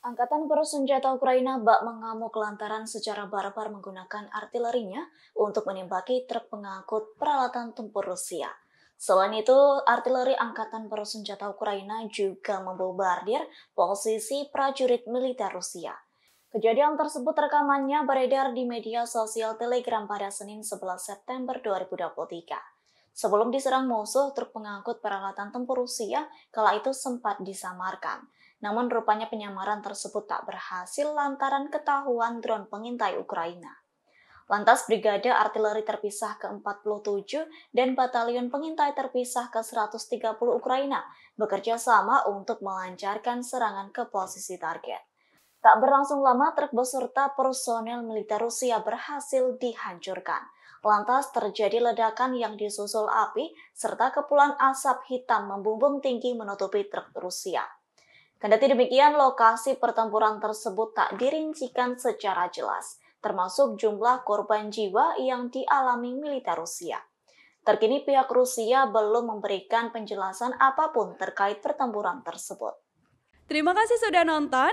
Angkatan bersenjata Ukraina bak mengamuk lantaran secara barbar menggunakan artilerinya untuk menembaki truk pengangkut peralatan tempur Rusia. Selain itu, artileri angkatan bersenjata Ukraina juga membombardir posisi prajurit militer Rusia. Kejadian tersebut rekamannya beredar di media sosial Telegram pada Senin 11 September 2023. Sebelum diserang musuh, truk pengangkut peralatan tempur Rusia kala itu sempat disamarkan. Namun rupanya penyamaran tersebut tak berhasil lantaran ketahuan drone pengintai Ukraina. Lantas Brigade Artileri terpisah ke-47 dan Batalion Pengintai terpisah ke-130 Ukraina bekerja sama untuk melancarkan serangan ke posisi target. Tak berlangsung lama, truk beserta personel militer Rusia berhasil dihancurkan. Lantas terjadi ledakan yang disusul api, serta kepulan asap hitam membumbung tinggi menutupi truk Rusia. Kendati demikian, lokasi pertempuran tersebut tak dirincikan secara jelas, termasuk jumlah korban jiwa yang dialami militer Rusia. Terkini pihak Rusia belum memberikan penjelasan apapun terkait pertempuran tersebut. Terima kasih sudah nonton.